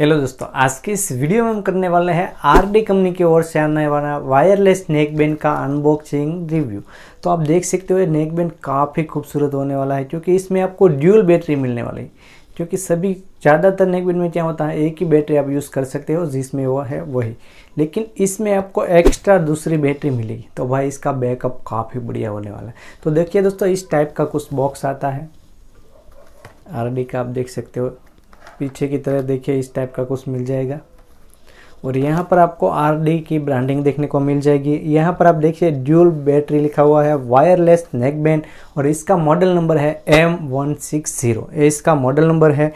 hello दोस्तों आज के इस वीडियो में हम करने वाले हैं आरडी कंपनी की ओर से आने वाला वायरलेस नेक बैंड का अनबॉक्सिंग रिव्यू तो आप देख सकते हो नेक बैंड काफ़ी खूबसूरत होने वाला है क्योंकि इसमें आपको ड्यूल बैटरी मिलने वाली है क्योंकि सभी ज़्यादातर नेक बैंड में क्या होता है एक ही बैटरी आप यूज़ कर सकते हो जिसमें वो है वही लेकिन इसमें आपको एक्स्ट्रा दूसरी बैटरी मिलेगी तो भाई इसका बैकअप काफ़ी बढ़िया होने वाला है तो देखिए दोस्तों इस टाइप का कुछ बॉक्स आता है आर का आप देख सकते हो पीछे की तरह देखिए इस टाइप का कुछ मिल जाएगा और यहाँ पर आपको आर की ब्रांडिंग देखने को मिल जाएगी यहाँ पर आप देखिए ड्यूल बैटरी लिखा हुआ है वायरलेस नेक बैंड और इसका मॉडल नंबर है एम वन सिक्स जीरो इसका मॉडल नंबर है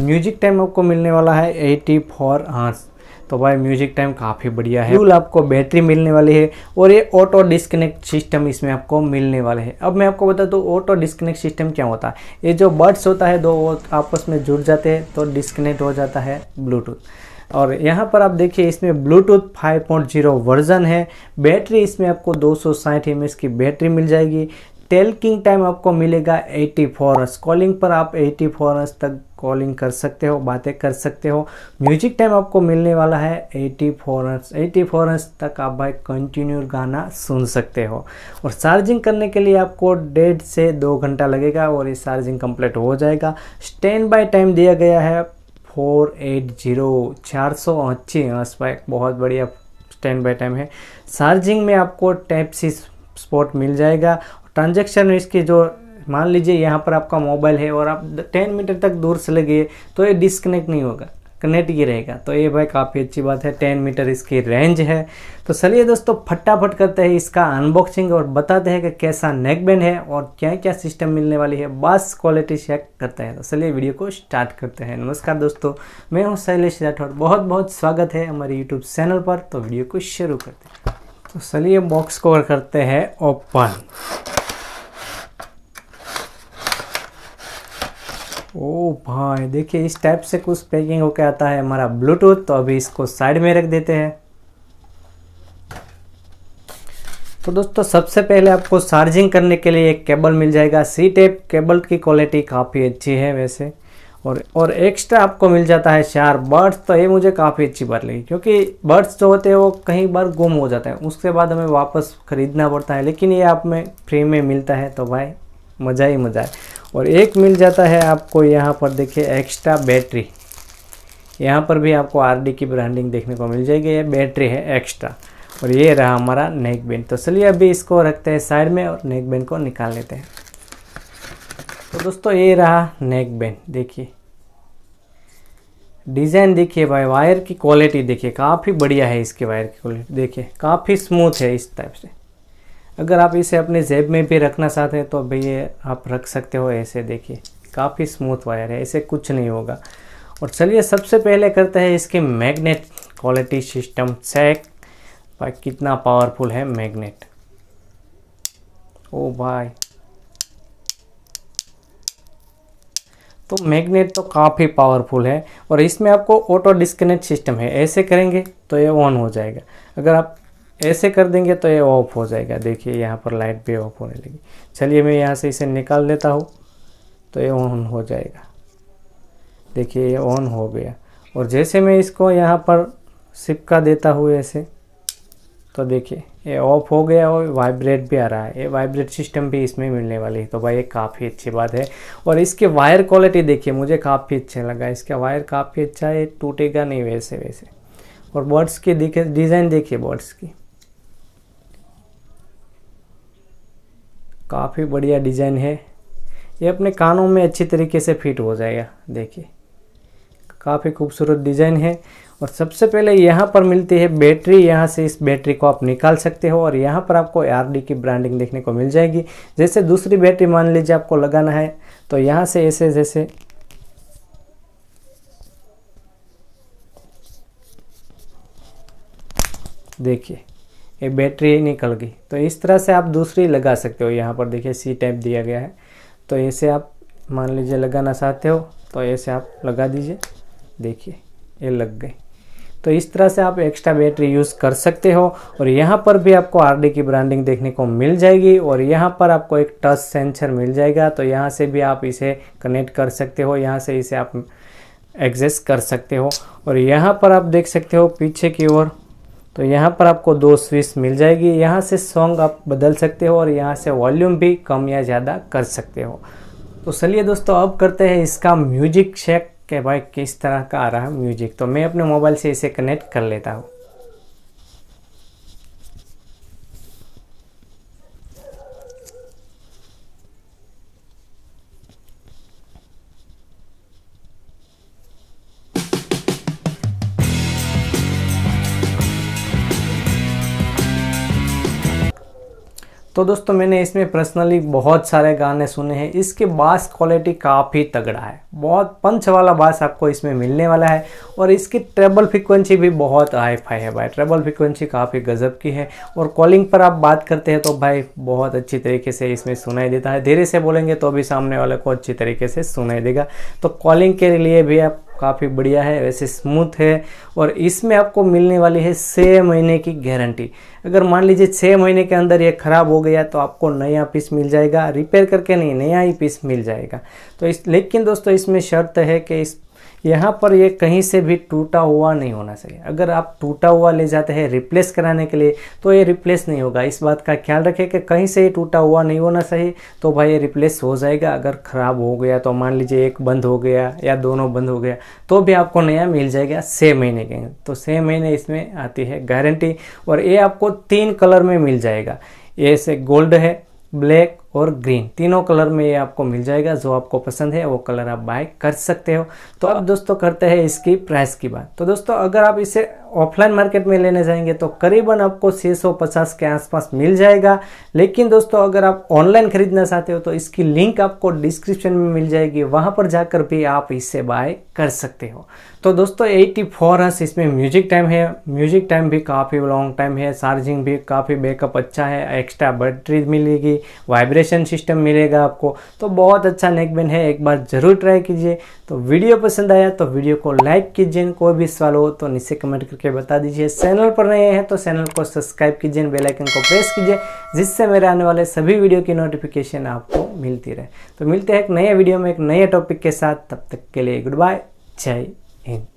म्यूजिक टाइम आपको मिलने वाला है एटी फोर हार्स तो भाई म्यूजिक टाइम काफ़ी बढ़िया है फ्यूल आपको बैटरी मिलने वाली है और ये ऑटो डिस्कनेक्ट सिस्टम इसमें आपको मिलने वाले है अब मैं आपको बता दूँ ऑटो डिस्कनेक्ट सिस्टम क्या होता है ये जो बर्ड्स होता है दो वो आपस में जुड़ जाते हैं तो डिस्कनेक्ट हो जाता है ब्लूटूथ और यहाँ पर आप देखिए इसमें ब्लूटूथ 5.0 वर्जन है बैटरी इसमें आपको 260 सौ की बैटरी मिल जाएगी टेलकिंग टाइम आपको मिलेगा 84 फोर कॉलिंग पर आप 84 फोर तक कॉलिंग कर सकते हो बातें कर सकते हो म्यूजिक टाइम आपको मिलने वाला है 84 four hours eighty four hours तक आप भाई कंटिन्यू गाना सुन सकते हो और चार्जिंग करने के लिए आपको डेढ़ से दो घंटा लगेगा और ये चार्जिंग कंप्लीट हो जाएगा स्टैंड बाय टाइम दिया गया है फोर एट जीरो चार सौ अच्छी हंस भाई बहुत बढ़िया स्टैंड बाय टाइम है चार्जिंग में आपको टैप सी स्पॉट मिल जाएगा ट्रांजेक्शन इसकी जो मान लीजिए यहाँ पर आपका मोबाइल है और आप टेन मीटर तक दूर से लगे तो ये डिसकनेक्ट नहीं होगा कनेक्ट ही रहेगा तो ये भाई काफ़ी अच्छी बात है टेन मीटर इसकी रेंज है तो चलिए दोस्तों फटाफट करते हैं इसका अनबॉक्सिंग और बताते हैं कि कैसा नेकबैंड है और क्या क्या सिस्टम मिलने वाली है बस क्वालिटी चेक करते हैं तो चलिए वीडियो को स्टार्ट करते हैं नमस्कार दोस्तों मैं हूँ शैलेश राठौर बहुत बहुत स्वागत है हमारे यूट्यूब चैनल पर तो वीडियो को शुरू करते हैं तो चलिए बॉक्स कवर करते हैं ओपन ओ भाई देखिए इस टाइप से कुछ पैकिंग होके आता है हमारा ब्लूटूथ तो अभी इसको साइड में रख देते हैं तो दोस्तों सबसे पहले आपको चार्जिंग करने के लिए एक केबल मिल जाएगा सी टेप केबल की क्वालिटी काफ़ी अच्छी है वैसे और और एक्स्ट्रा आपको मिल जाता है चार बर्ड्स तो ये मुझे काफ़ी अच्छी बात लगी क्योंकि बर्ड्स जो होते हैं वो कहीं बार गुम हो जाते हैं उसके बाद हमें वापस ख़रीदना पड़ता है लेकिन ये आप में फ्री में मिलता है तो भाई मज़ा ही मज़ा है और एक मिल जाता है आपको यहाँ पर देखिए एक्स्ट्रा बैटरी यहाँ पर भी आपको आर की ब्रांडिंग देखने को मिल जाएगी ये बैटरी है एक्स्ट्रा और ये रहा हमारा नेक बैंड तो चलिए अभी इसको रखते हैं साइड में और नेक बैंड को निकाल लेते हैं तो दोस्तों ये रहा नेक बैंड देखिए डिज़ाइन देखिए भाई वायर की क्वालिटी देखिए काफ़ी बढ़िया है इसके वायर की क्वालिटी देखिए काफ़ी स्मूथ है इस टाइप से अगर आप इसे अपने जेब में भी रखना चाहते हैं तो भैया आप रख सकते हो ऐसे देखिए काफ़ी स्मूथ वायर है ऐसे कुछ नहीं होगा और चलिए सबसे पहले करते हैं इसके मैग्नेट क्वालिटी सिस्टम चेक भाई कितना पावरफुल है मैग्नेट ओ भाई तो मैग्नेट तो काफ़ी पावरफुल है और इसमें आपको ऑटो डिस्कनेक्ट सिस्टम है ऐसे करेंगे तो ये ऑन हो जाएगा अगर आप ऐसे कर देंगे तो ये ऑफ हो जाएगा देखिए यहाँ पर लाइट भी ऑफ होने लगी चलिए मैं यहाँ से इसे निकाल लेता हूँ तो ये ऑन हो जाएगा देखिए ये ऑन हो गया और जैसे मैं इसको यहाँ पर सिपका देता हूँ ऐसे तो देखिए ये ऑफ हो गया और वाइब्रेट भी आ रहा है ये वाइब्रेट सिस्टम भी इसमें मिलने वाली है तो भाई ये काफ़ी अच्छी बात है और इसके वायर क्वालिटी देखिए मुझे काफ़ी अच्छा लगा इसका वायर काफ़ी अच्छा है टूटेगा नहीं वैसे वैसे और बर्ड्स की दिखे डिज़ाइन देखिए बर्ड्स की काफ़ी बढ़िया डिज़ाइन है ये अपने कानों में अच्छी तरीके से फिट हो जाएगा देखिए काफ़ी खूबसूरत डिज़ाइन है और सबसे पहले यहाँ पर मिलती है बैटरी यहाँ से इस बैटरी को आप निकाल सकते हो और यहाँ पर आपको आर की ब्रांडिंग देखने को मिल जाएगी जैसे दूसरी बैटरी मान लीजिए आपको लगाना है तो यहाँ से ऐसे जैसे देखिए एक बैटरी निकल गई तो इस तरह से आप दूसरी लगा सकते हो यहाँ पर देखिए सी टाइप दिया गया है तो ऐसे आप मान लीजिए लगाना चाहते हो तो ऐसे आप लगा दीजिए देखिए ये लग गई तो इस तरह से आप एक्स्ट्रा बैटरी यूज़ कर सकते हो और यहाँ पर भी आपको आर की ब्रांडिंग देखने को मिल जाएगी और यहाँ पर आपको एक टच सेंसर मिल जाएगा तो यहाँ से भी आप इसे कनेक्ट कर सकते हो यहाँ से इसे आप एग्जस्ट कर सकते हो और यहाँ पर आप देख सकते हो पीछे की ओर तो यहाँ पर आपको दो स्विच मिल जाएगी यहाँ से सॉन्ग आप बदल सकते हो और यहाँ से वॉल्यूम भी कम या ज़्यादा कर सकते हो तो चलिए दोस्तों अब करते हैं इसका म्यूजिक चेक के भाई किस तरह का आ रहा है म्यूजिक तो मैं अपने मोबाइल से इसे कनेक्ट कर लेता हूँ तो दोस्तों मैंने इसमें पर्सनली बहुत सारे गाने सुने हैं इसके बास क्वालिटी काफ़ी तगड़ा है बहुत पंच वाला बास आपको इसमें मिलने वाला है और इसकी ट्रेबल फ्रिक्वेंसी भी बहुत हाई फाई है भाई ट्रेबल फ्रिक्वेंसी काफ़ी गजब की है और कॉलिंग पर आप बात करते हैं तो भाई बहुत अच्छी तरीके से इसमें सुनाई देता है धीरे से बोलेंगे तो भी सामने वाले को अच्छी तरीके से सुनाई देगा तो कॉलिंग के लिए भी आप काफ़ी बढ़िया है वैसे स्मूथ है और इसमें आपको मिलने वाली है छः महीने की गारंटी अगर मान लीजिए छः महीने के अंदर ये ख़राब हो गया तो आपको नया पीस मिल जाएगा रिपेयर करके नहीं नया ही पीस मिल जाएगा तो इस लेकिन दोस्तों इसमें शर्त है कि इस यहाँ पर ये कहीं से भी टूटा हुआ नहीं होना चाहिए अगर आप टूटा हुआ ले जाते हैं रिप्लेस कराने के लिए तो ये रिप्लेस नहीं होगा इस बात का ख्याल रखें कि कहीं से ये टूटा हुआ नहीं होना चाहिए तो भाई ये रिप्लेस हो जाएगा अगर ख़राब हो गया तो मान लीजिए एक बंद हो गया या दोनों बंद हो गया तो भी आपको नया मिल जाएगा छः महीने के तो छः महीने इसमें आती है गारंटी और ये आपको तीन कलर में मिल जाएगा ये से गोल्ड है ब्लैक और ग्रीन तीनों कलर में ये आपको मिल जाएगा जो आपको पसंद है वो कलर आप बाय कर सकते हो तो अब दोस्तों करते हैं इसकी प्राइस की बात तो दोस्तों अगर आप इसे ऑफलाइन मार्केट में लेने जाएंगे तो करीबन आपको 650 के आसपास मिल जाएगा लेकिन दोस्तों अगर आप ऑनलाइन खरीदना चाहते हो तो इसकी लिंक आपको डिस्क्रिप्शन में मिल जाएगी वहाँ पर जाकर भी आप इसे बाय कर सकते हो तो दोस्तों एट्टी फोर हर्स इसमें म्यूजिक टाइम है म्यूजिक टाइम भी काफ़ी लॉन्ग टाइम है चार्जिंग भी काफ़ी बैकअप अच्छा है एक्स्ट्रा बैटरी मिलेगी वाइब्रेशन सिस्टम मिलेगा आपको तो बहुत अच्छा नेकबैंड है एक बार ज़रूर ट्राई कीजिए तो वीडियो पसंद आया तो वीडियो को लाइक कीजिए कोई भी सवाल हो तो नीचे कमेंट करके बता दीजिए चैनल पर नए हैं तो चैनल को सब्सक्राइब कीजिए बेलाइकन को प्रेस कीजिए जिससे मेरे आने वाले सभी वीडियो की नोटिफिकेशन आपको मिलती रहे तो मिलते हैं एक नए वीडियो में एक नए टॉपिक के साथ तब तक के लिए गुड बाय जय and